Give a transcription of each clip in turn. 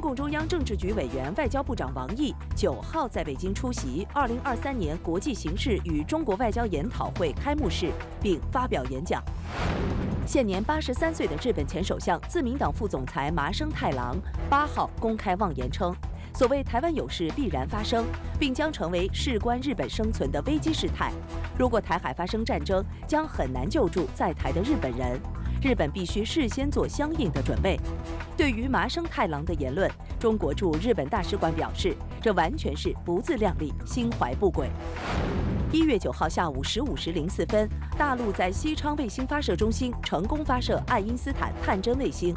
中共中央政治局委员、外交部长王毅九号在北京出席二零二三年国际形势与中国外交研讨会开幕式，并发表演讲。现年八十三岁的日本前首相、自民党副总裁麻生太郎八号公开妄言称：“所谓台湾有事必然发生，并将成为事关日本生存的危机事态。如果台海发生战争，将很难救助在台的日本人。”日本必须事先做相应的准备。对于麻生太郎的言论，中国驻日本大使馆表示，这完全是不自量力、心怀不轨。一月九号下午十五时零四分，大陆在西昌卫星发射中心成功发射爱因斯坦探针卫星。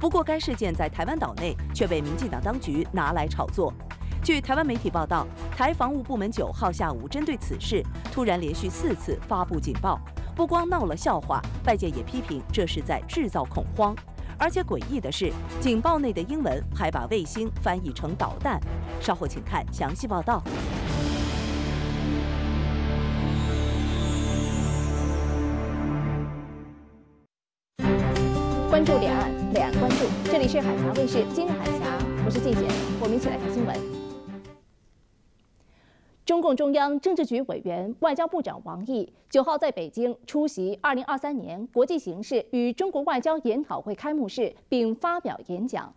不过，该事件在台湾岛内却被民进党当局拿来炒作。据台湾媒体报道，台防务部门九号下午针对此事突然连续四次发布警报。不光闹了笑话，外界也批评这是在制造恐慌。而且诡异的是，警报内的英文还把卫星翻译成导弹。稍后请看详细报道。关注两岸，两岸关注，这里是海峡卫视今日海峡，我是季姐，我们一起来看新闻。中共中央政治局委员、外交部长王毅九号在北京出席二零二三年国际形势与中国外交研讨会开幕式，并发表演讲。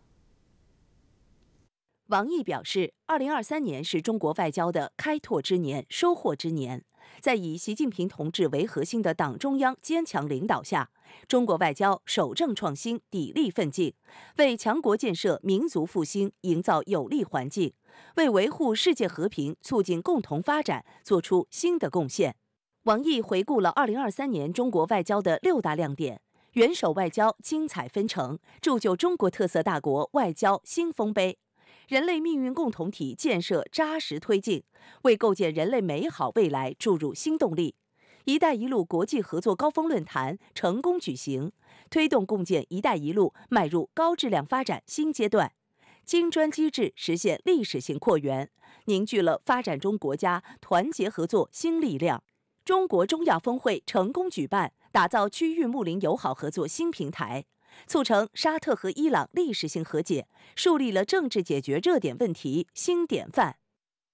王毅表示，二零二三年是中国外交的开拓之年、收获之年。在以习近平同志为核心的党中央坚强领导下，中国外交守正创新、砥砺奋进，为强国建设、民族复兴营造有利环境。为维护世界和平、促进共同发展做出新的贡献。王毅回顾了2023年中国外交的六大亮点：元首外交精彩纷呈，铸就中国特色大国外交新丰碑；人类命运共同体建设扎实推进，为构建人类美好未来注入新动力；“一带一路”国际合作高峰论坛成功举行，推动共建“一带一路”迈入高质量发展新阶段。金砖机制实现历史性扩员，凝聚了发展中国家团结合作新力量。中国中亚峰会成功举办，打造区域睦邻友好合作新平台，促成沙特和伊朗历史性和解，树立了政治解决热点问题新典范。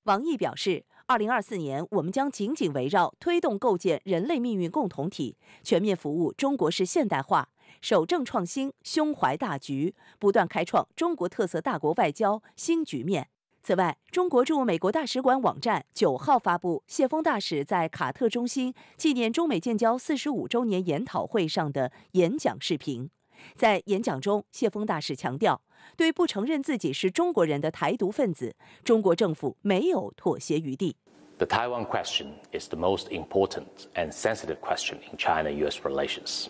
王毅表示。二零二四年，我们将紧紧围绕推动构建人类命运共同体，全面服务中国式现代化，守正创新，胸怀大局，不断开创中国特色大国外交新局面。此外，中国驻美国大使馆网站九号发布谢峰大使在卡特中心纪念中美建交四十五周年研讨会上的演讲视频。在演讲中，谢峰大使强调。对不承认自己是中国人的台独分子，中国政府没有妥协余地。The Taiwan question is the most important and sensitive question in China-U.S. relations.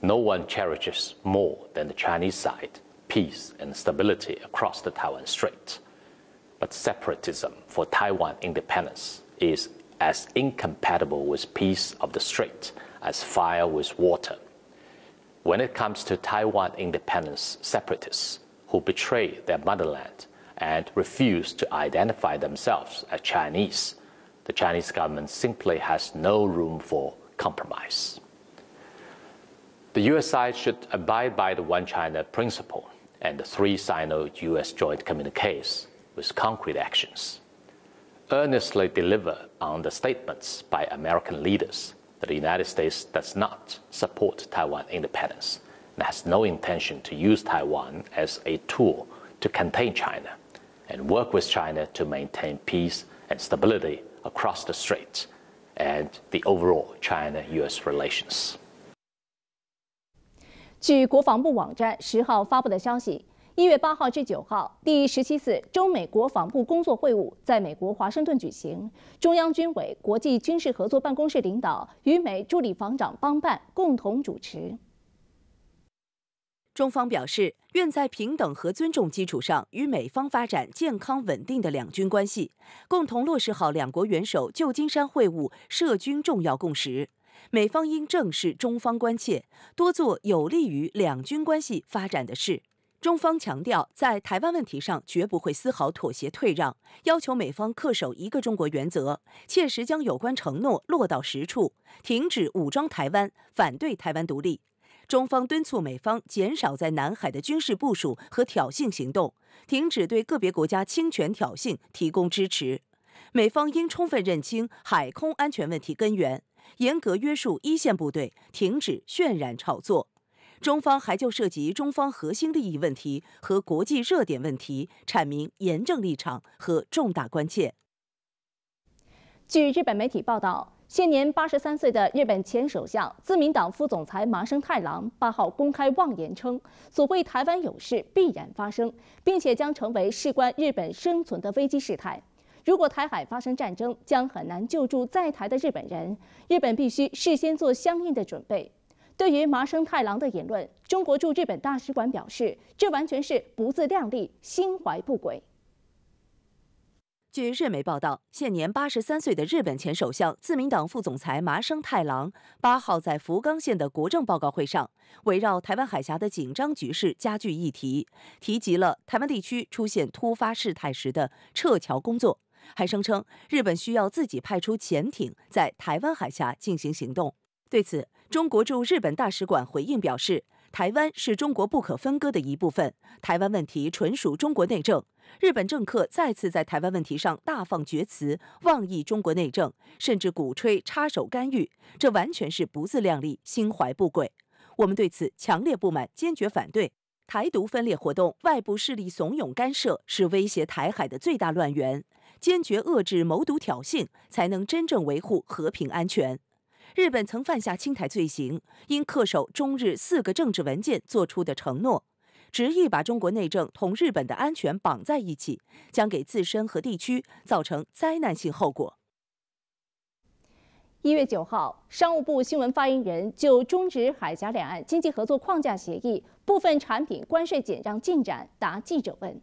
No one cherishes more than the Chinese side peace and stability across the Taiwan Strait. But separatism for Taiwan independence is as incompatible with peace of the Strait as fire with water. When it comes to Taiwan independence separatists, who betray their motherland and refuse to identify themselves as Chinese. The Chinese government simply has no room for compromise. The US side should abide by the One China principle and the three Sino US joint communiques with concrete actions. Earnestly deliver on the statements by American leaders that the United States does not support Taiwan independence has no intention to use Taiwan as a tool to contain China and work with China to maintain peace and stability across the strait and the overall China-U.S. relations. 据国防部网站十号发布的消息，一月八号至九号，第十七次中美国防部工作会晤在美国华盛顿举行。中央军委国际军事合作办公室领导与美助理防长邦办共同主持。中方表示，愿在平等和尊重基础上，与美方发展健康稳定的两军关系，共同落实好两国元首旧金山会晤涉军重要共识。美方应正视中方关切，多做有利于两军关系发展的事。中方强调，在台湾问题上绝不会丝毫妥协退让，要求美方恪守一个中国原则，切实将有关承诺落到实处，停止武装台湾，反对台湾独立。中方敦促美方减少在南海的军事部署和挑衅行动，停止对个别国家侵权挑衅提供支持。美方应充分认清海空安全问题根源，严格约束一线部队，停止渲染炒作。中方还就涉及中方核心利益问题和国际热点问题阐明严正立场和重大关切。据日本媒体报道。现年八十三岁的日本前首相、自民党副总裁麻生太郎八号公开妄言称：“所谓台湾有事必然发生，并且将成为事关日本生存的危机事态。如果台海发生战争，将很难救助在台的日本人。日本必须事先做相应的准备。”对于麻生太郎的言论，中国驻日本大使馆表示：“这完全是不自量力、心怀不轨。”据日媒报道，现年八十三岁的日本前首相、自民党副总裁麻生太郎八号在福冈县的国政报告会上，围绕台湾海峡的紧张局势加剧议题，提及了台湾地区出现突发事态时的撤侨工作，还声称日本需要自己派出潜艇在台湾海峡进行行动。对此，中国驻日本大使馆回应表示。台湾是中国不可分割的一部分，台湾问题纯属中国内政。日本政客再次在台湾问题上大放厥词，妄议中国内政，甚至鼓吹插手干预，这完全是不自量力、心怀不轨。我们对此强烈不满，坚决反对台独分裂活动、外部势力怂恿干涉，是威胁台海的最大乱源。坚决遏制谋独挑衅，才能真正维护和平安全。日本曾犯下侵台罪行，因恪守中日四个政治文件作出的承诺，执意把中国内政同日本的安全绑在一起，将给自身和地区造成灾难性后果。一月九号，商务部新闻发言人就终止海峡两岸经济合作框架协议部分产品关税减让进展答记者问。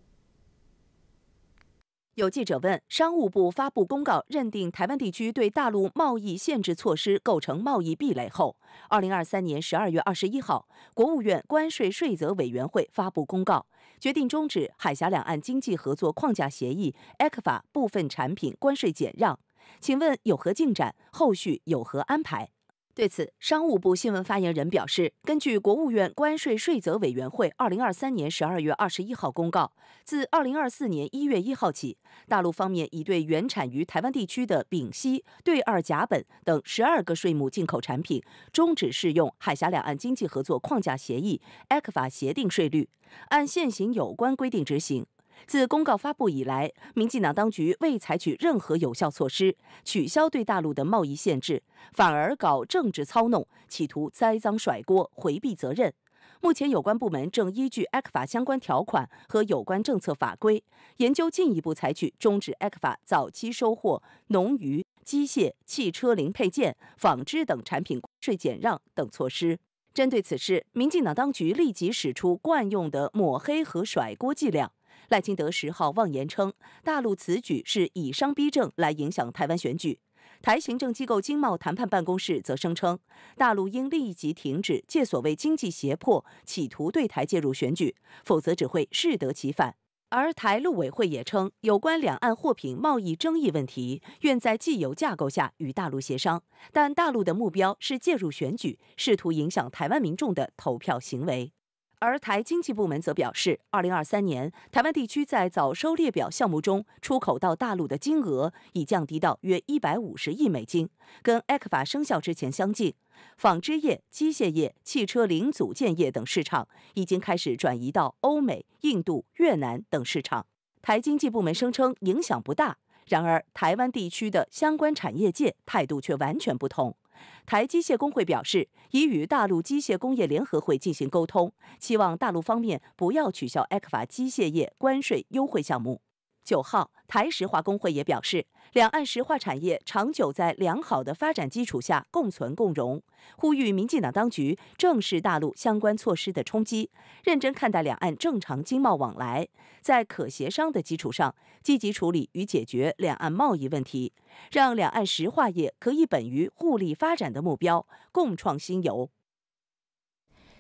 有记者问，商务部发布公告认定台湾地区对大陆贸易限制措施构成贸易壁垒后，二零二三年十二月二十一号，国务院关税税则委员会发布公告，决定终止海峡两岸经济合作框架协议 （ECFA） 部分产品关税减让。请问有何进展？后续有何安排？对此，商务部新闻发言人表示，根据国务院关税税则委员会二零二三年十二月二十一号公告，自二零二四年一月一号起，大陆方面已对原产于台湾地区的丙烯、对二甲苯等十二个税目进口产品，终止适用海峡两岸经济合作框架协议 （ECFA） 协定税率，按现行有关规定执行。自公告发布以来，民进党当局未采取任何有效措施取消对大陆的贸易限制，反而搞政治操弄，企图栽赃甩锅、回避责任。目前，有关部门正依据《ECFA》相关条款和有关政策法规，研究进一步采取终止《ECFA》早期收获、农渔、机械、汽车零配件、纺织等产品关税减让等措施。针对此事，民进党当局立即使出惯用的抹黑和甩锅伎俩。赖清德十号妄言称，大陆此举是以商逼政来影响台湾选举。台行政机构经贸谈判办公室则声称，大陆应立即停止借所谓经济胁迫，企图对台介入选举，否则只会适得其反。而台陆委会也称，有关两岸货品贸易争议问题，愿在既有架构下与大陆协商。但大陆的目标是介入选举，试图影响台湾民众的投票行为。而台经济部门则表示，二零二三年台湾地区在早收列表项目中出口到大陆的金额已降低到约一百五十亿美金，跟 A c 法 a 生效之前相近。纺织业、机械业、汽车零组件业等市场已经开始转移到欧美、印度、越南等市场。台经济部门声称影响不大，然而台湾地区的相关产业界态度却完全不同。台机械工会表示，已与大陆机械工业联合会进行沟通，期望大陆方面不要取消埃克法机械业关税优惠项目。九号，台石化工会也表示，两岸石化产业长久在良好的发展基础下共存共荣，呼吁民进党当局正视大陆相关措施的冲击，认真看待两岸正常经贸往来，在可协商的基础上积极处理与解决两岸贸易问题，让两岸石化业可以本于互利发展的目标，共创新猷。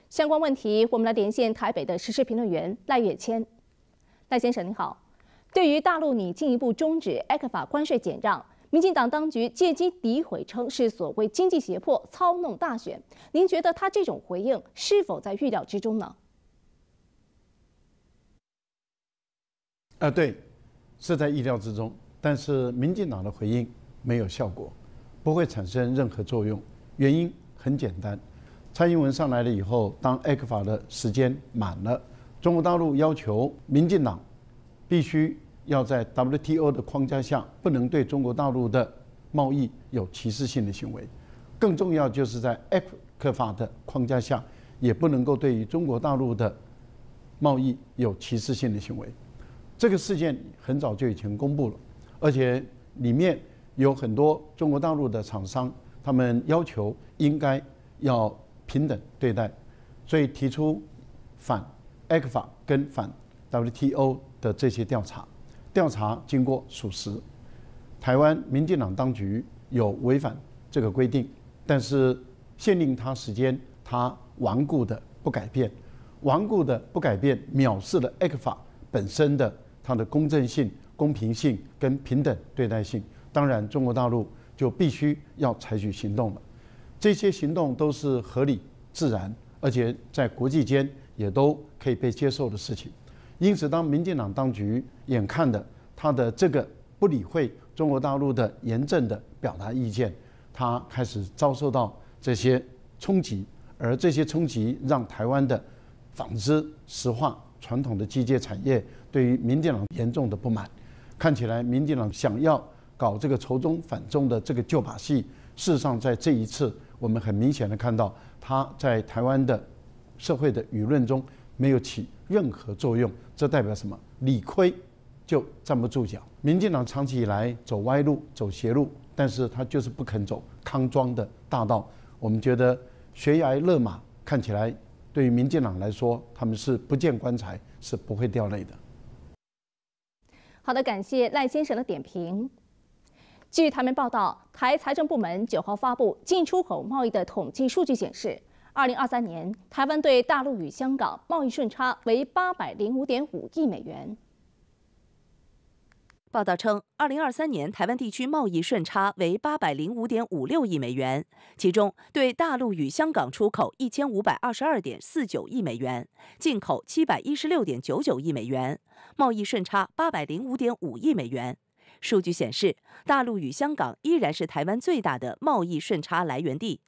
相关问题，我们来连线台北的时事评论员赖月谦。赖先生，你好。对于大陆拟进一步终止爱克法关税减让，民进党当局借机诋毁，称是所谓经济胁迫、操弄大选。您觉得他这种回应是否在预料之中呢？啊，对，是在意料之中。但是民进党的回应没有效果，不会产生任何作用。原因很简单，蔡英文上来了以后，当爱克法的时间满了，中国大陆要求民进党必须。要在 WTO 的框架下，不能对中国大陆的贸易有歧视性的行为；更重要就是在 a p c 法的框架下，也不能够对于中国大陆的贸易有歧视性的行为。这个事件很早就已经公布了，而且里面有很多中国大陆的厂商，他们要求应该要平等对待，所以提出反 a p c 法跟反 WTO 的这些调查。调查经过属实，台湾民进党当局有违反这个规定，但是限定他时间，他顽固的不改变，顽固的不改变，藐视了 A c f 本身的它的公正性、公平性跟平等对待性。当然，中国大陆就必须要采取行动了，这些行动都是合理、自然，而且在国际间也都可以被接受的事情。因此，当民进党当局眼看着他的这个不理会中国大陆的严正的表达意见，他开始遭受到这些冲击，而这些冲击让台湾的纺织、石化、传统的机械产业对于民进党严重的不满。看起来，民进党想要搞这个仇中反中的这个旧把戏，事实上，在这一次，我们很明显的看到他在台湾的社会的舆论中没有起。任何作用，这代表什么？理亏就站不住脚。民进党长期以来走歪路、走邪路，但是他就是不肯走康庄的大道。我们觉得悬崖勒马，看起来对于民进党来说，他们是不见棺材是不会掉泪的。好的，感谢赖先生的点评。据台媒报道，台财政部门九号发布进出口贸易的统计数据显示。二零二三年，台湾对大陆与香港贸易顺差为八百零五点五亿美元。报道称，二零二三年台湾地区贸易顺差为八百零五点五六亿美元，其中对大陆与香港出口一千五百二十二点四九亿美元，进口七百一十六点九九亿美元，贸易顺差八百零五点五亿美元。数据显示，大陆与香港依然是台湾最大的贸易顺差来源地。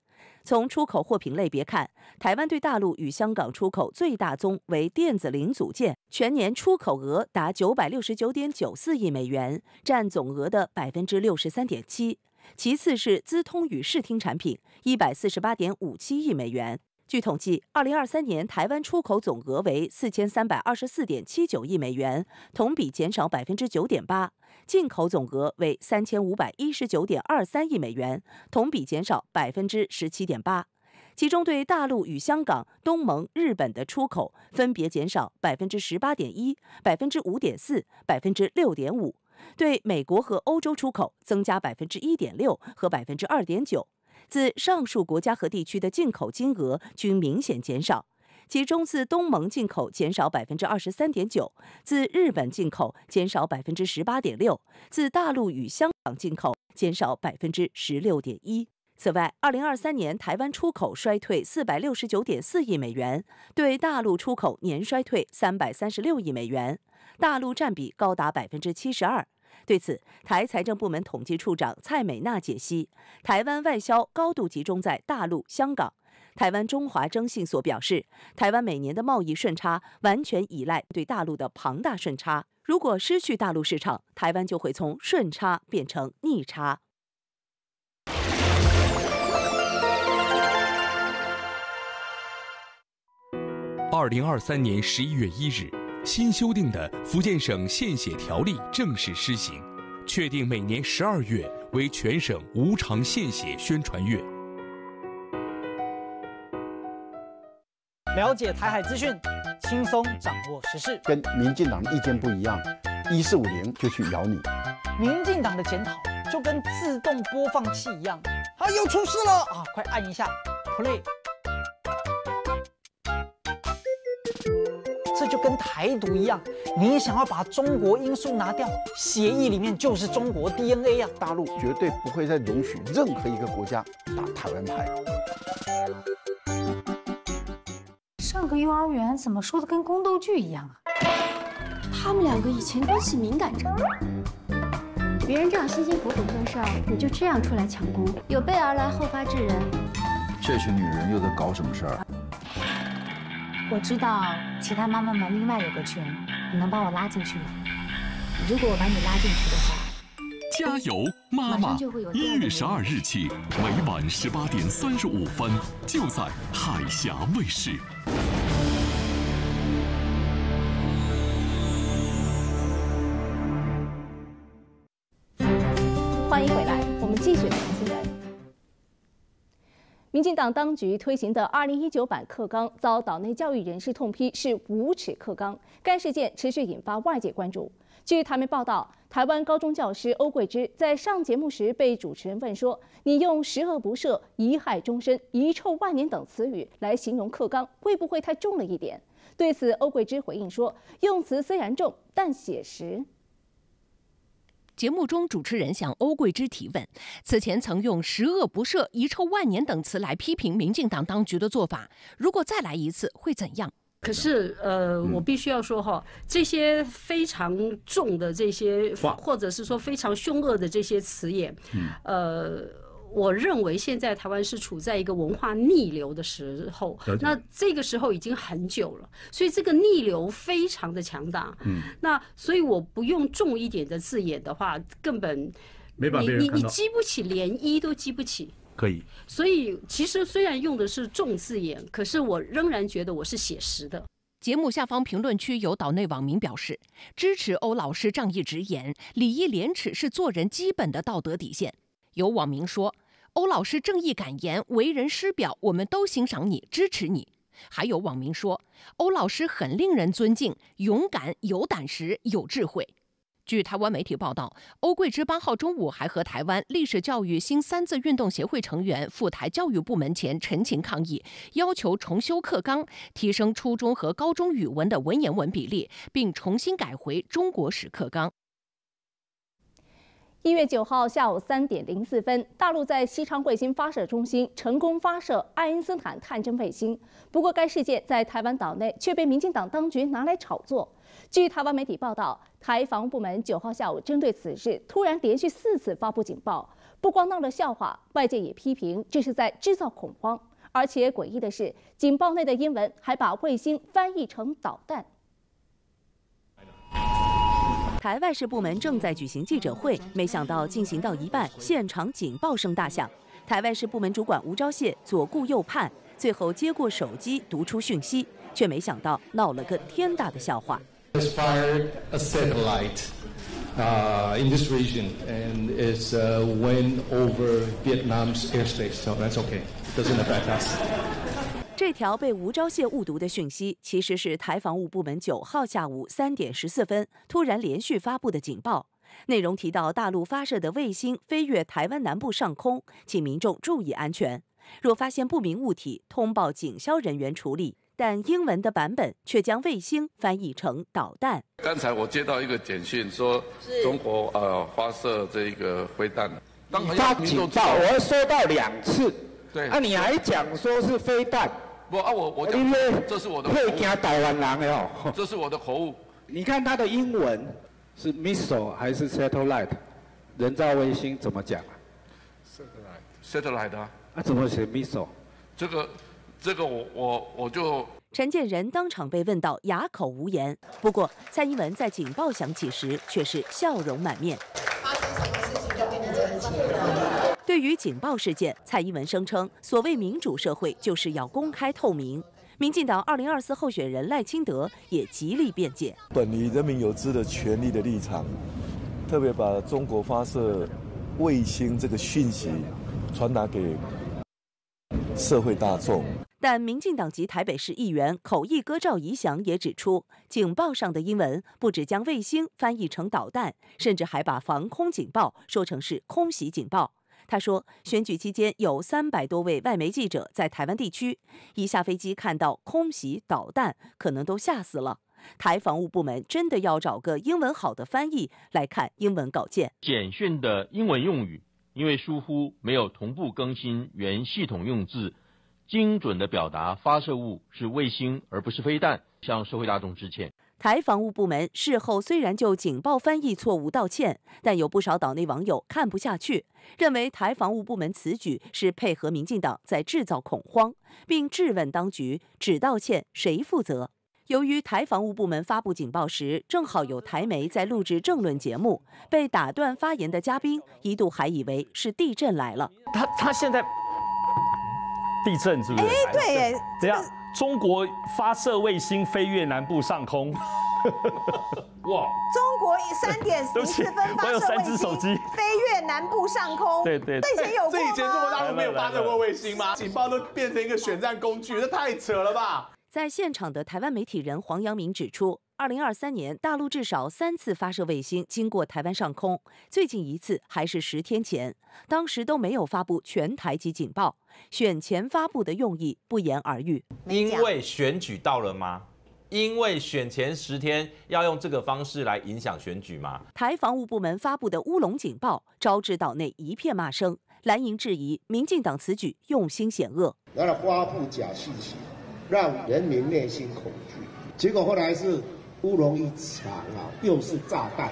从出口货品类别看，台湾对大陆与香港出口最大宗为电子零组件，全年出口额达九百六十九点九四亿美元，占总额的百分之六十三点七。其次是资通与视听产品，一百四十八点五七亿美元。据统计，二零二三年台湾出口总额为四千三百二十四点七九亿美元，同比减少百分之九点八；进口总额为三千五百一十九点二三亿美元，同比减少百分之十七点八。其中，对大陆与香港、东盟、日本的出口分别减少百分之十八点一、百分之五点四、百分之六点五；对美国和欧洲出口增加百分之一点六和百分之二点九。自上述国家和地区的进口金额均明显减少，其中自东盟进口减少百分之二十三点九，自日本进口减少百分之十八点六，自大陆与香港进口减少百分之十六点一。此外，二零二三年台湾出口衰退四百六十九点四亿美元，对大陆出口年衰退三百三十六亿美元，大陆占比高达百分之七十二。对此，台财政部门统计处长蔡美娜解析，台湾外销高度集中在大陆、香港。台湾中华征信所表示，台湾每年的贸易顺差完全依赖对大陆的庞大顺差，如果失去大陆市场，台湾就会从顺差变成逆差。二零二三年十一月一日。新修订的福建省献血条例正式施行，确定每年十二月为全省无偿献血宣传月。了解台海资讯，轻松掌握时事。跟民进党的意见不一样，一四五零就去咬你。民进党的检讨就跟自动播放器一样，啊，又出事了啊！快按一下 play。台独一样，你想要把中国因素拿掉，协议里面就是中国 DNA 啊！大陆绝对不会再容许任何一个国家打台湾牌。上个幼儿园怎么说的跟宫斗剧一样啊？他们两个以前关系敏感着别人这样辛辛苦苦做事儿，你就这样出来抢功，有备而来，后发制人。这群女人又在搞什么事儿？我知道其他妈妈们另外有个群，你能把我拉进去吗？如果我把你拉进去的话，加油，妈妈！一月十二日起，每晚十八点三十五分，就在海峡卫视。欢迎回来，我们继续连线。民进党当局推行的二零一九版《课纲》遭岛内教育人士痛批是无耻课纲，该事件持续引发外界关注。据台媒报道，台湾高中教师欧桂芝在上节目时被主持人问说：“你用‘十恶不赦’‘遗害终身’‘遗臭万年’等词语来形容课纲，会不会太重了一点？”对此，欧桂芝回应说：“用词虽然重，但写实。”节目中，主持人向欧桂枝提问：“此前曾用‘十恶不赦’‘遗臭万年’等词来批评民进党当局的做法，如果再来一次，会怎样？”可是，呃，我必须要说哈，这些非常重的这些，或者是说非常凶恶的这些词眼，呃。我认为现在台湾是处在一个文化逆流的时候，那这个时候已经很久了，所以这个逆流非常的强大。嗯，那所以我不用重一点的字眼的话，根本，没你你你激不起涟漪，都激不起。可以。所以其实虽然用的是重字眼，可是我仍然觉得我是写实的。节目下方评论区有岛内网民表示支持欧老师仗义直言，礼义廉耻是做人基本的道德底线。有网民说，欧老师正义敢言，为人师表，我们都欣赏你，支持你。还有网民说，欧老师很令人尊敬，勇敢，有胆识，有智慧。据台湾媒体报道，欧桂芝八号中午还和台湾历史教育新三字运动协会成员赴台教育部门前陈情抗议，要求重修课纲，提升初中和高中语文的文言文比例，并重新改回中国史课纲。一月九号下午三点零四分，大陆在西昌卫星发射中心成功发射爱因斯坦探针卫星。不过，该事件在台湾岛内却被民进党当局拿来炒作。据台湾媒体报道，台防部门九号下午针对此事突然连续四次发布警报，不光闹了笑话，外界也批评这是在制造恐慌。而且诡异的是，警报内的英文还把卫星翻译成导弹。台外事部门正在举行记者会，没想到进行到一半，现场警报声大响。台外事部门主管吴钊燮左顾右盼，最后接过手机读出讯息，却没想到闹了个天大的笑话。这条被吴钊燮误读的讯息，其实是台防务部门九号下午三点十四分突然连续发布的警报，内容提到大陆发射的卫星飞越台湾南部上空，请民众注意安全。若发现不明物体，通报警消人员处理。但英文的版本却将卫星翻译成导弹。刚才我接到一个简讯说，中国呃发射这个飞弹，发警报，我收到两次，对，啊，你还讲说是飞弹。不啊，我我为这是我的，会惊台湾蓝了。这是我的口误。你看他的英文是 missile 还是 satellite？人造卫星怎么讲啊？satellite，satellite 啊？那怎么写 missile？这个，这个我我我就……陈建仁当场被问到哑口无言。不过蔡英文在警报响起时却是笑容满面。发生什么事情就跟你在对于警报事件，蔡英文声称：“所谓民主社会就是要公开透明。”民进党2024候选人赖清德也极力辩解：“本着人民有知的权利的立场，特别把中国发射卫星这个讯息传达给社会大众。”但民进党籍台北市议员口译哥赵怡翔也指出，警报上的英文不止将卫星翻译成导弹，甚至还把防空警报说成是空袭警报。他说，选举期间有三百多位外媒记者在台湾地区，一下飞机看到空袭导弹，可能都吓死了。台防务部门真的要找个英文好的翻译来看英文稿件。简讯的英文用语因为疏忽没有同步更新原系统用字，精准的表达发射物是卫星而不是飞弹，向社会大众致歉。台防务部门事后虽然就警报翻译错误道歉，但有不少岛内网友看不下去，认为台防务部门此举是配合民进党在制造恐慌，并质问当局只道歉谁负责。由于台防务部门发布警报时正好有台媒在录制政论节目，被打断发言的嘉宾一度还以为是地震来了。他他现在地震是不是？哎，对，这样。中国发射卫星飞越南部上空，哇！中国三点零四分发射卫星飞越南部上空，对对，这以前有吗？这以前中国大陆没有发射过卫星吗？警报都变成一个选战工具，这太扯了吧！在现场的台湾媒体人黄阳明指出。二零二三年，大陆至少三次发射卫星经过台湾上空，最近一次还是十天前，当时都没有发布全台级警报，选前发布的用意不言而喻。因为选举到了吗？因为选前十天要用这个方式来影响选举吗？台防务部门发布的乌龙警报，招致岛内一片骂声，蓝营质疑民进党此举用心险恶，来了发布假信息，让人民内心恐惧，结果后来是。乌龙一场啊，又是炸弹，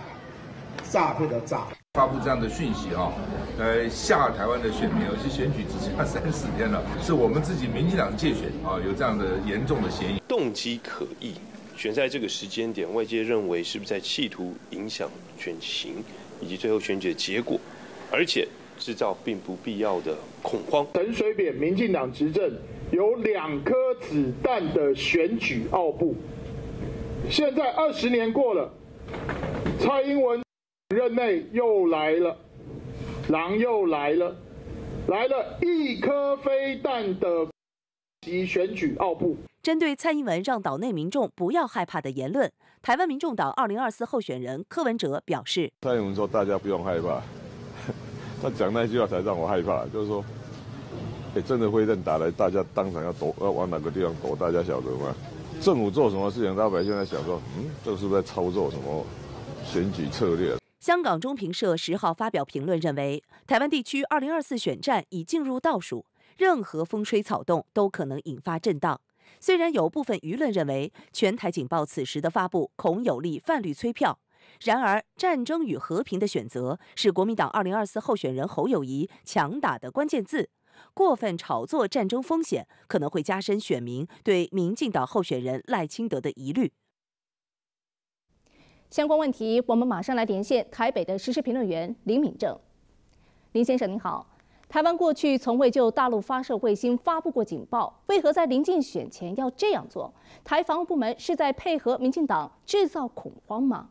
诈骗的炸。发布这样的讯息啊，来吓台湾的选民，而且选举只剩下三四天了，是我们自己民进党借选啊，有这样的严重的嫌疑，动机可疑。选在这个时间点，外界认为是不是在企图影响选情，以及最后选举的结果，而且制造并不必要的恐慌。等水扁民进党执政，有两颗子弹的选举奥布。现在二十年过了，蔡英文任内又来了，狼又来了，来了一颗飞弹的及选举奥布。针对蔡英文让岛内民众不要害怕的言论，台湾民众党2024候选人柯文哲表示：“蔡英文说大家不用害怕，他讲那句话才让我害怕，就是说，真的会认打来，大家当场要躲，要往哪个地方躲，大家晓得吗？”政府做什么事情，老百姓在想说，嗯，这是是在操作什么选举策略？香港中评社十号发表评论认为，台湾地区二零二四选战已进入倒数，任何风吹草动都可能引发震荡。虽然有部分舆论认为全台警报此时的发布恐有利泛绿催票，然而战争与和平的选择是国民党二零二四候选人侯友谊强打的关键字。过分炒作战争风险，可能会加深选民对民进党候选人赖清德的疑虑。相关问题，我们马上来连线台北的实时评论员林敏正。林先生，您好。台湾过去从未就大陆发射卫星发布过警报，为何在临近选前要这样做？台防务部门是在配合民进党制造恐慌吗？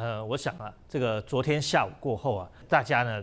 呃，我想啊，这个昨天下午过后啊，大家呢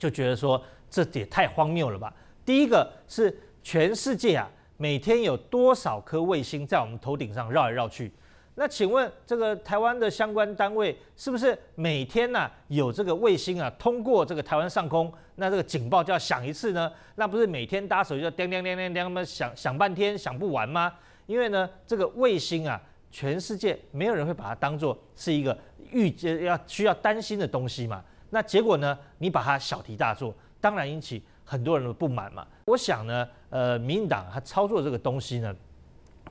就觉得说这也太荒谬了吧。第一个是全世界啊，每天有多少颗卫星在我们头顶上绕来绕去？那请问这个台湾的相关单位是不是每天呢有这个卫星啊通过这个台湾上空？那这个警报就要响一次呢？那不是每天打手机就叮叮叮叮叮么响响半天响不完吗？因为呢，这个卫星啊。全世界没有人会把它当做是一个预接要需要担心的东西嘛？那结果呢？你把它小题大做，当然引起很多人的不满嘛。我想呢，呃，民进党他操作这个东西呢，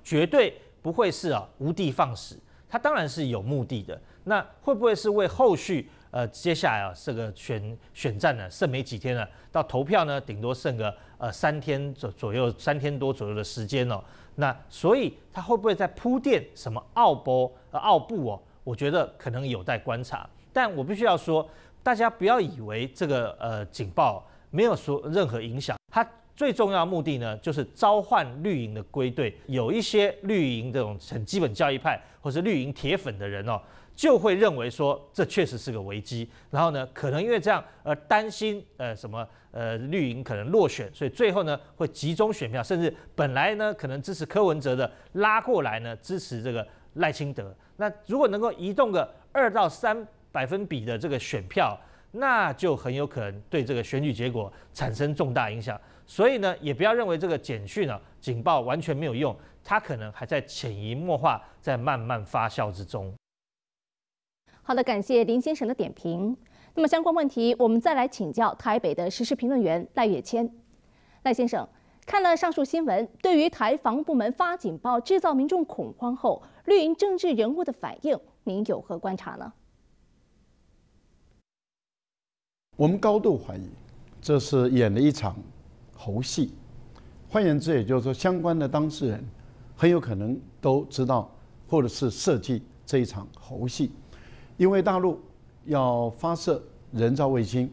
绝对不会是啊无的放矢，他当然是有目的的。那会不会是为后续呃接下来啊这个选选战呢剩没几天了，到投票呢顶多剩个呃三天左左右，三天多左右的时间哦。那所以他会不会在铺垫什么澳波呃澳布哦？我觉得可能有待观察。但我必须要说，大家不要以为这个呃警报没有说任何影响。它最重要的目的呢，就是召唤绿营的归队。有一些绿营这种很基本教义派或是绿营铁粉的人哦。就会认为说这确实是个危机，然后呢，可能因为这样而担心呃什么呃绿营可能落选，所以最后呢会集中选票，甚至本来呢可能支持柯文哲的拉过来呢支持这个赖清德。那如果能够移动个二到三百分比的这个选票，那就很有可能对这个选举结果产生重大影响。所以呢，也不要认为这个减讯啊警报完全没有用，它可能还在潜移默化在慢慢发酵之中。好的，感谢林先生的点评。那么，相关问题我们再来请教台北的时事评论员赖岳谦。赖先生，看了上述新闻，对于台防部门发警报制造民众恐慌后，绿营政治人物的反应，您有何观察呢？我们高度怀疑，这是演了一场猴戏。换言之，也就是说，相关的当事人很有可能都知道，或者是设计这一场猴戏。因为大陆要发射人造卫星，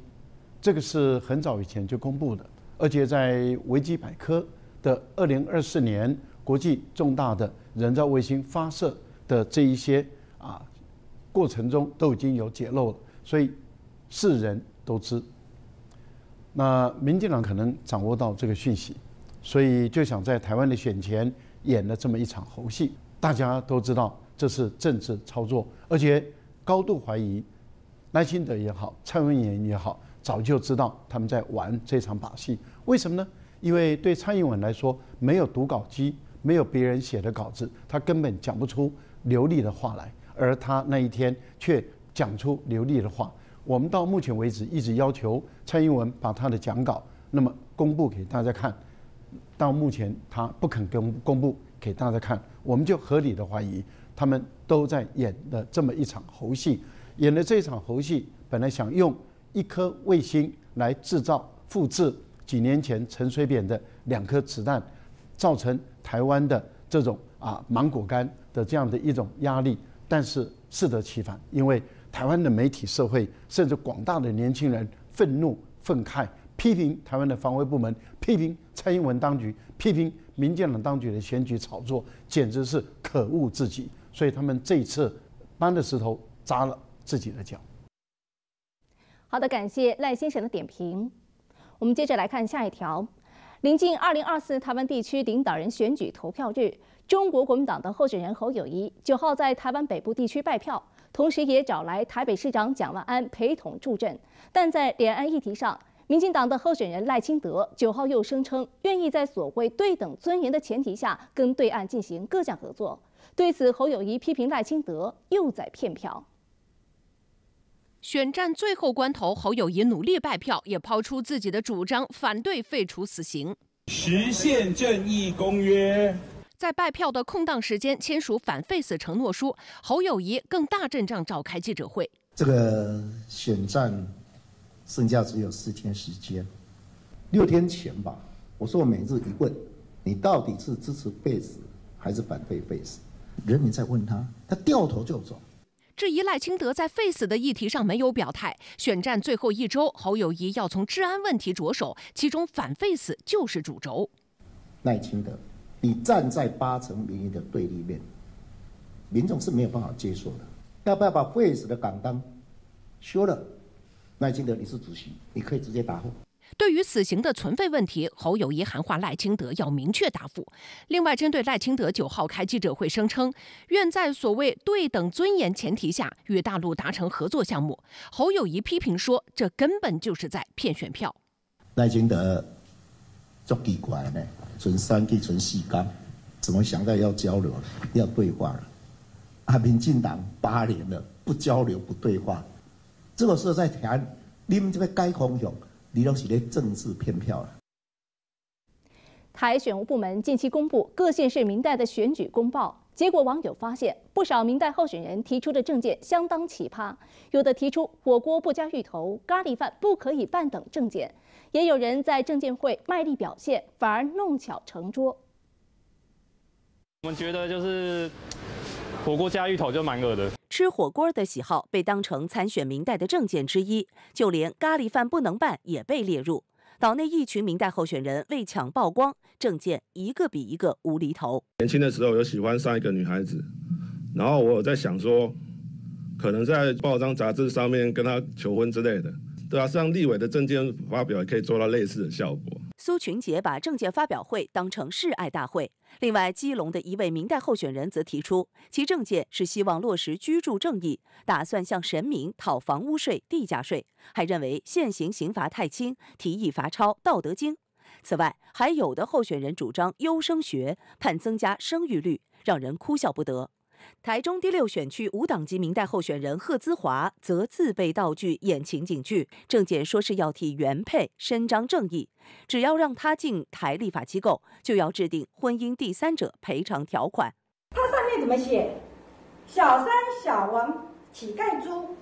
这个是很早以前就公布的，而且在维基百科的二零二四年国际重大的人造卫星发射的这一些啊过程中都已经有解露了，所以世人都知。那民进党可能掌握到这个讯息，所以就想在台湾的选前演了这么一场猴戏，大家都知道这是政治操作，而且。高度怀疑，赖清德也好，蔡文文也好，早就知道他们在玩这场把戏。为什么呢？因为对蔡英文来说，没有读稿机，没有别人写的稿子，他根本讲不出流利的话来。而他那一天却讲出流利的话。我们到目前为止一直要求蔡英文把他的讲稿那么公布给大家看，到目前他不肯公公布给大家看，我们就合理的怀疑。他们都在演的这么一场猴戏，演的这一场猴戏，本来想用一颗卫星来制造、复制几年前陈水扁的两颗子弹，造成台湾的这种啊芒果干的这样的一种压力，但是适得其反，因为台湾的媒体社会甚至广大的年轻人愤怒、愤慨，批评台湾的防卫部门，批评蔡英文当局，批评民进党当局的选举炒作，简直是可恶至极。所以他们这一次搬的石头砸了自己的脚。好的，感谢赖先生的点评。我们接着来看下一条。临近2024台湾地区领导人选举投票日，中国国民党的候选人侯友谊9号在台湾北部地区拜票，同时也找来台北市长蒋万安陪同助阵。但在两岸议题上，民进党的候选人赖清德9号又声称愿意在所谓对等尊严的前提下跟对岸进行各项合作。对此，侯友谊批评赖清德又在骗票。选战最后关头，侯友谊努力败票，也抛出自己的主张，反对废除死刑，实现正义公约。在败票的空档时间，签署反废死承诺书。侯友谊更大阵仗召开记者会。这个选战，剩下只有四天时间，六天前吧，我说我每日一问，你到底是支持废死还是反对废死？人民在问他，他掉头就走。质疑赖清德在废死的议题上没有表态，选战最后一周，侯友谊要从治安问题着手，其中反废死就是主轴。赖清德，你站在八成民意的对立面，民众是没有办法接受的。要不要把废死的港当？修了？赖清德，你是主席，你可以直接答复。对于死刑的存废问题，侯友谊喊话赖清德要明确答复。另外，针对赖清德九号开记者会声称愿在所谓对等尊严前提下与大陆达成合作项目，侯友谊批评说：“这根本就是在骗选票。”赖清德足奇怪呢，存三 G 存四 G，怎么想到要交流、要对话了？啊，民进党八年了，不交流不对话，这个是在谈你们这个该空用。李老师，咧政治骗票了。台选务部门近期公布各县市民代的选举公报，结果网友发现不少明代候选人提出的证件相当奇葩，有的提出火锅不加芋头、咖喱饭不可以拌等证件，也有人在证件会卖力表现，反而弄巧成拙。我们觉得就是火锅加芋头就蛮恶的。吃火锅的喜好被当成参选明代的证件之一，就连咖喱饭不能办也被列入。岛内一群明代候选人为抢曝光，证件一个比一个无厘头。年轻的时候有喜欢上一个女孩子，然后我有在想说，可能在报章杂志上面跟她求婚之类的。对啊，像立委的证件发表也可以做到类似的效果。苏群杰把证件发表会当成示爱大会。另外，基隆的一位明代候选人则提出，其证件是希望落实居住正义，打算向神明讨房屋税、地价税，还认为现行刑罚太轻，提议罚抄《道德经》。此外，还有的候选人主张优生学，盼增加生育率，让人哭笑不得。台中第六选区无党籍明代候选人贺兹华则自备道具演情景剧，证件说是要替原配伸张正义，只要让他进台立法机构，就要制定婚姻第三者赔偿条款。他上面怎么写？小三小王乞丐猪。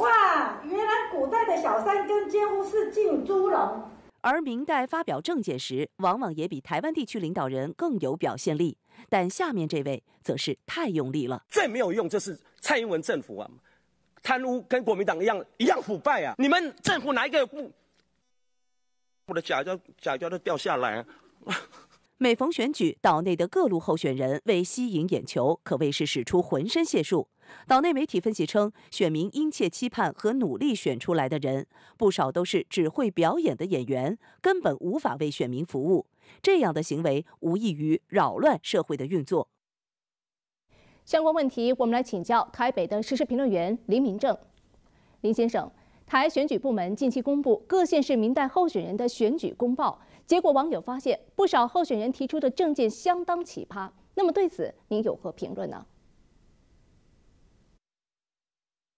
哇，原来古代的小三跟监护是进猪笼。而明代发表政见时，往往也比台湾地区领导人更有表现力。但下面这位则是太用力了，最没有用就是蔡英文政府啊，贪污跟国民党一样一样腐败啊！你们政府哪一个不？我的假脚假脚都掉下来。每逢选举，岛内的各路候选人为吸引眼球，可谓是使出浑身解数。岛内媒体分析称，选民殷切期盼和努力选出来的人，不少都是只会表演的演员，根本无法为选民服务。这样的行为无异于扰乱社会的运作。相关问题，我们来请教台北的时事评论员林明正。林先生，台选举部门近期公布各县市民代候选人的选举公报，结果网友发现不少候选人提出的证件相当奇葩。那么对此您有何评论呢？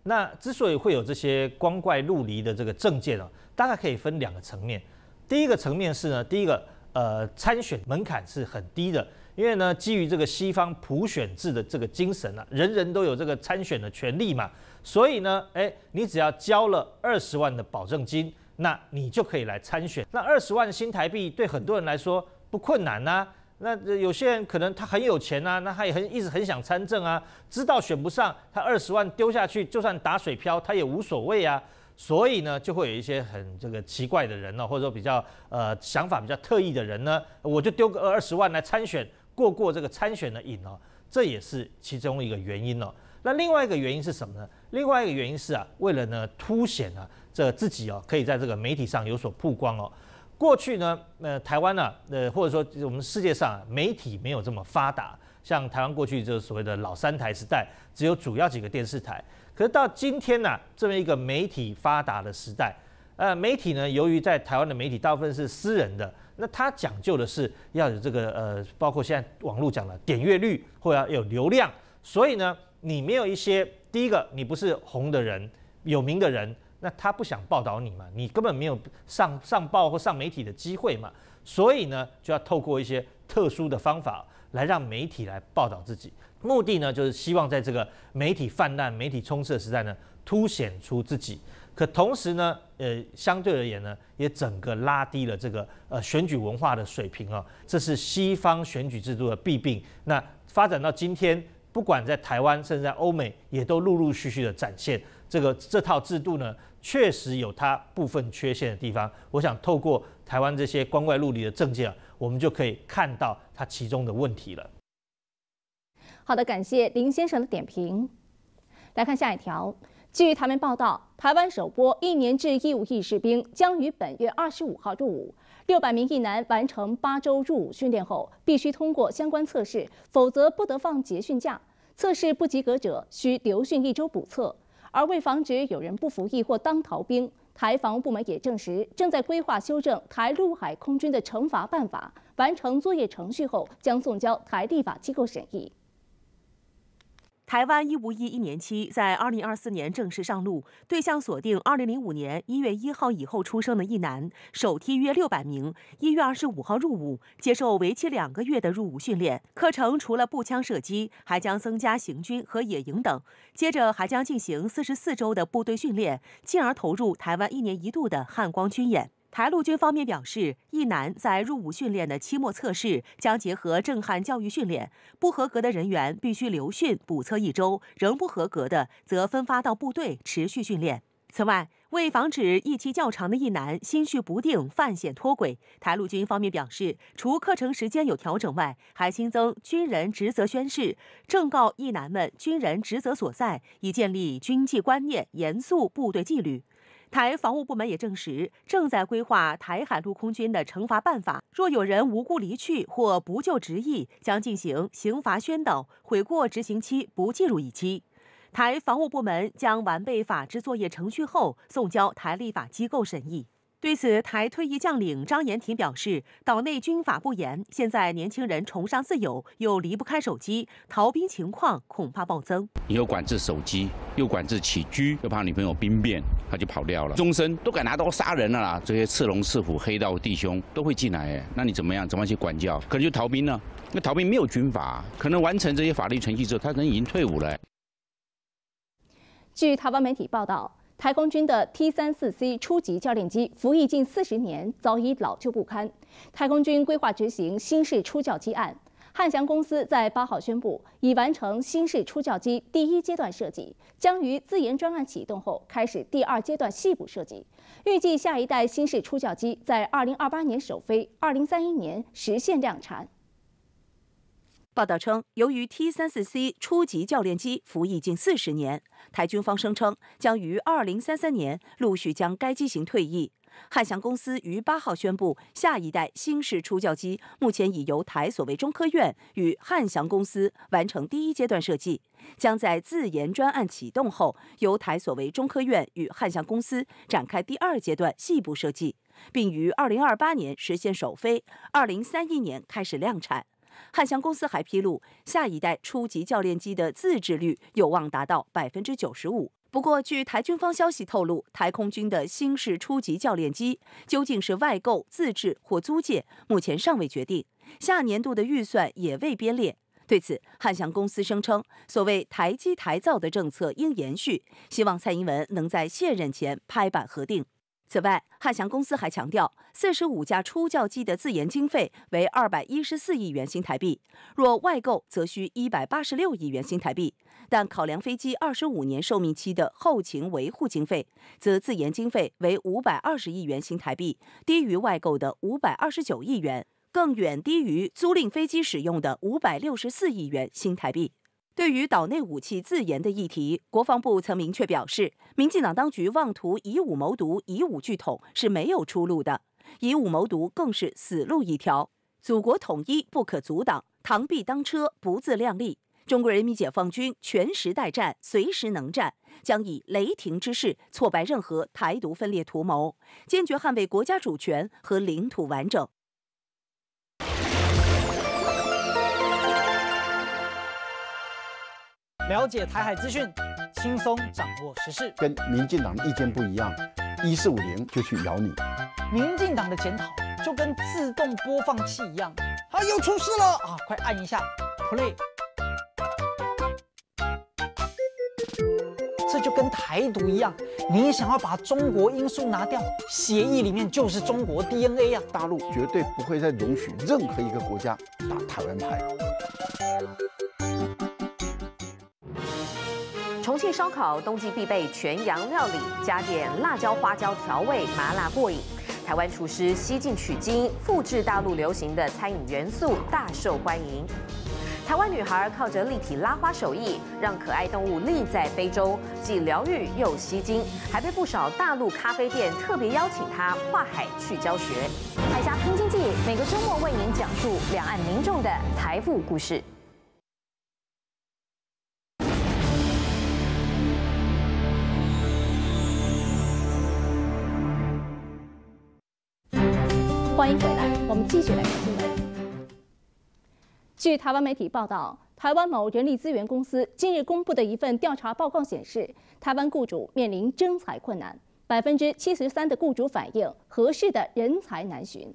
那之所以会有这些光怪陆离的这个证件呢，大概可以分两个层面。第一个层面是呢，第一个。呃，参选门槛是很低的，因为呢，基于这个西方普选制的这个精神啊，人人都有这个参选的权利嘛，所以呢，哎，你只要交了二十万的保证金，那你就可以来参选。那二十万新台币对很多人来说不困难呐。那有些人可能他很有钱呐，那他也很一直很想参政啊，知道选不上，他二十万丢下去就算打水漂，他也无所谓啊。所以呢，就会有一些很这个奇怪的人呢，或者说比较呃想法比较特异的人呢，我就丢个二十万来参选，过过这个参选的瘾哦，这也是其中一个原因哦。那另外一个原因是什么呢？另外一个原因是啊，为了呢凸显啊这自己哦，可以在这个媒体上有所曝光哦。过去呢，呃台湾呢，呃或者说我们世界上媒体没有这么发达，像台湾过去就是所谓的老三台时代，只有主要几个电视台。可是到今天呢，这么一个媒体发达的时代，呃，媒体呢，由于在台湾的媒体大部分是私人的，那它讲究的是要有这个呃，包括现在网络讲了点阅率或要有流量，所以呢，你没有一些第一个，你不是红的人，有名的人，那他不想报道你嘛，你根本没有上上报或上媒体的机会嘛，所以呢，就要透过一些特殊的方法来让媒体来报道自己。目的呢，就是希望在这个媒体泛滥、媒体充斥的时代呢，凸显出自己。可同时呢，呃，相对而言呢，也整个拉低了这个呃选举文化的水平啊。这是西方选举制度的弊病。那发展到今天，不管在台湾，甚至在欧美，也都陆陆续续的展现这个这套制度呢，确实有它部分缺陷的地方。我想透过台湾这些光怪陆离的政界啊，我们就可以看到它其中的问题了。好的，感谢林先生的点评。来看下一条。据台媒报道，台湾首波一年制义务役士兵将于本月二十五号入伍。六百名役男完成八周入伍训练后，必须通过相关测试，否则不得放节训假。测试不及格者需留训一周补测。而为防止有人不服役或当逃兵，台防务部门也证实正在规划修正台陆海空军的惩罚办法。完成作业程序后，将送交台立法机构审议。台湾一五一一年期在二零二四年正式上路，对象锁定二零零五年一月一号以后出生的一男，首梯约六百名，一月二十五号入伍，接受为期两个月的入伍训练课程，除了步枪射击，还将增加行军和野营等，接着还将进行四十四周的部队训练，进而投入台湾一年一度的汉光军演。台陆军方面表示，一男在入伍训练的期末测试将结合震撼教育训练，不合格的人员必须留训补测一周，仍不合格的则分发到部队持续训练。此外，为防止一期较长的一男心绪不定、犯险脱轨，台陆军方面表示，除课程时间有调整外，还新增军人职责宣誓，正告一男们军人职责所在，以建立军纪观念，严肃部队纪律。台防务部门也证实，正在规划台海陆空军的惩罚办法。若有人无故离去或不就职役，将进行刑罚宣导、悔过执行期不计入一期。台防务部门将完备法制作业程序后，送交台立法机构审议。对此，台退役将领张延廷表示，岛内军法不严，现在年轻人崇尚自由，又离不开手机，逃兵情况恐怕暴增。你又管制手机，又管制起居，又怕女朋友兵变，他就跑掉了。终身都敢拿刀杀人了，啦，这些赤龙赤虎黑道弟兄都会进来，那你怎么样？怎么去管教？可能就逃兵呢？那逃兵没有军法，可能完成这些法律程序之后，他可能已经退伍了。据台湾媒体报道。台空军的 T 三四 C 初级教练机服役近四十年，早已老旧不堪。台空军规划执行新式出教机案，汉翔公司在八号宣布已完成新式出教机第一阶段设计，将于自研专案启动后开始第二阶段细部设计，预计下一代新式出教机在二零二八年首飞，二零三一年实现量产。报道称，由于 T 三四 C 初级教练机服役近四十年，台军方声称将于二零三三年陆续将该机型退役。汉翔公司于八号宣布，下一代新式出教机目前已由台所谓中科院与汉翔公司完成第一阶段设计，将在自研专案启动后，由台所谓中科院与汉翔公司展开第二阶段细部设计，并于二零二八年实现首飞，二零三一年开始量产。汉翔公司还披露，下一代初级教练机的自制率有望达到百分之九十五。不过，据台军方消息透露，台空军的新式初级教练机究竟是外购、自制或租借，目前尚未决定。下年度的预算也未编列。对此，汉翔公司声称，所谓“台机台造”的政策应延续，希望蔡英文能在卸任前拍板核定。此外，汉翔公司还强调，四十五架出教机的自研经费为二百一十四亿元新台币，若外购则需一百八十六亿元新台币。但考量飞机二十五年寿命期的后勤维护经费，则自研经费为五百二十亿元新台币，低于外购的五百二十九亿元，更远低于租赁飞机使用的五百六十四亿元新台币。对于岛内武器自研的议题，国防部曾明确表示，民进党当局妄图以武谋独、以武拒统是没有出路的，以武谋独更是死路一条。祖国统一不可阻挡，螳臂当车、不自量力。中国人民解放军全时待战、随时能战，将以雷霆之势挫败任何台独分裂图谋，坚决捍卫国家主权和领土完整。了解台海资讯，轻松掌握时事。跟民进党意见不一样，一四五零就去咬你。民进党的检讨就跟自动播放器一样，啊，又出事了啊！快按一下 play。这就跟台独一样，你想要把中国因素拿掉，协议里面就是中国 DNA 啊！大陆绝对不会再容许任何一个国家打台湾牌。重庆烧烤冬季必备全羊料理，加点辣椒花椒调味，麻辣过瘾。台湾厨师西进取经，复制大陆流行的餐饮元素，大受欢迎。台湾女孩靠着立体拉花手艺，让可爱动物立在非洲，既疗愈又吸睛，还被不少大陆咖啡店特别邀请她跨海去教学。海峡通经济，每个周末为您讲述两岸民众的财富故事。据台湾媒体报道，台湾某人力资源公司近日公布的一份调查报告显示，台湾雇主面临征才困难，百分之七十三的雇主反映合适的人才难寻。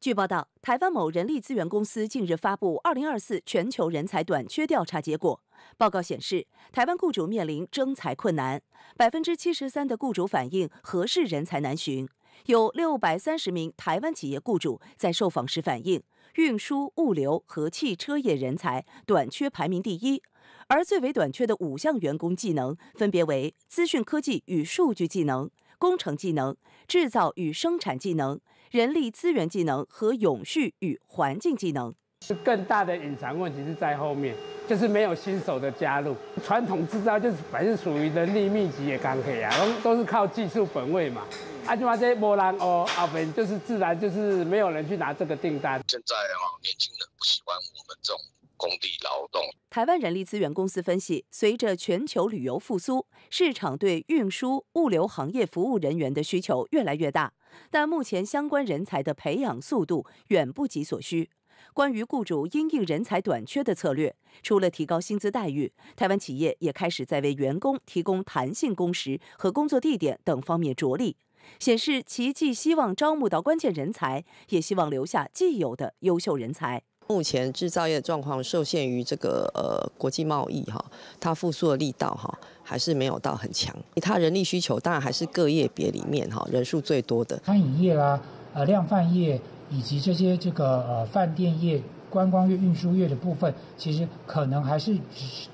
据报道，台湾某人力资源公司近日发布二零二四全球人才短缺调查结果，报告显示，台湾雇主面临征才困难，百分之七十三的雇主反映合适人才难寻。有六百三十名台湾企业雇主在受访时反映。运输、物流和汽车业人才短缺排名第一，而最为短缺的五项员工技能分别为：资讯科技与数据技能、工程技能、制造与生产技能、人力资源技能和永续与环境技能。是更大的隐藏问题是在后面，就是没有新手的加入。传统制造就是本身属于人力密集的钢铁啊，都都是靠技术本位嘛。而且这波兰哦，阿肥就是自然就是没有人去拿这个订单。现在啊，年轻人不喜欢我们这种工地劳动。台湾人力资源公司分析，随着全球旅游复苏，市场对运输、物流行业服务人员的需求越来越大，但目前相关人才的培养速度远不及所需。关于雇主因应人才短缺的策略，除了提高薪资待遇，台湾企业也开始在为员工提供弹性工时和工作地点等方面着力。显示其既希望招募到关键人才，也希望留下既有的优秀人才。目前制造业的状况受限于这个呃国际贸易哈，它复苏的力道哈还是没有到很强。它人力需求当然还是各业别里面哈人数最多的餐饮业啦，呃量贩业以及这些这个呃饭店业。观光业、运输业的部分，其实可能还是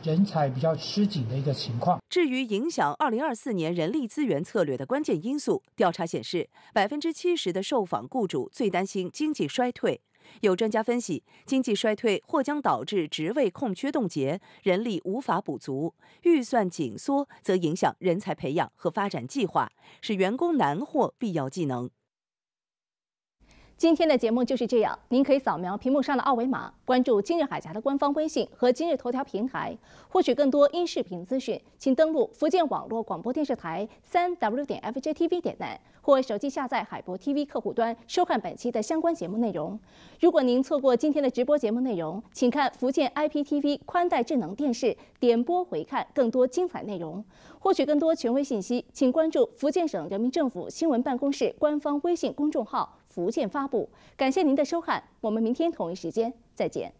人才比较吃紧的一个情况。至于影响2024年人力资源策略的关键因素，调查显示，百分之七十的受访雇主最担心经济衰退。有专家分析，经济衰退或将导致职位空缺冻结，人力无法补足；预算紧缩则影响人才培养和发展计划，使员工难获必要技能。今天的节目就是这样。您可以扫描屏幕上的二维码，关注今日海峡的官方微信和今日头条平台，获取更多音视频资讯。请登录福建网络广播电视台三 w 点 fjtv 点 net 或手机下载海博 TV 客户端，收看本期的相关节目内容。如果您错过今天的直播节目内容，请看福建 IPTV 宽带智能电视点播回看更多精彩内容。获取更多权威信息，请关注福建省人民政府新闻办公室官方微信公众号。福建发布，感谢您的收看，我们明天同一时间再见。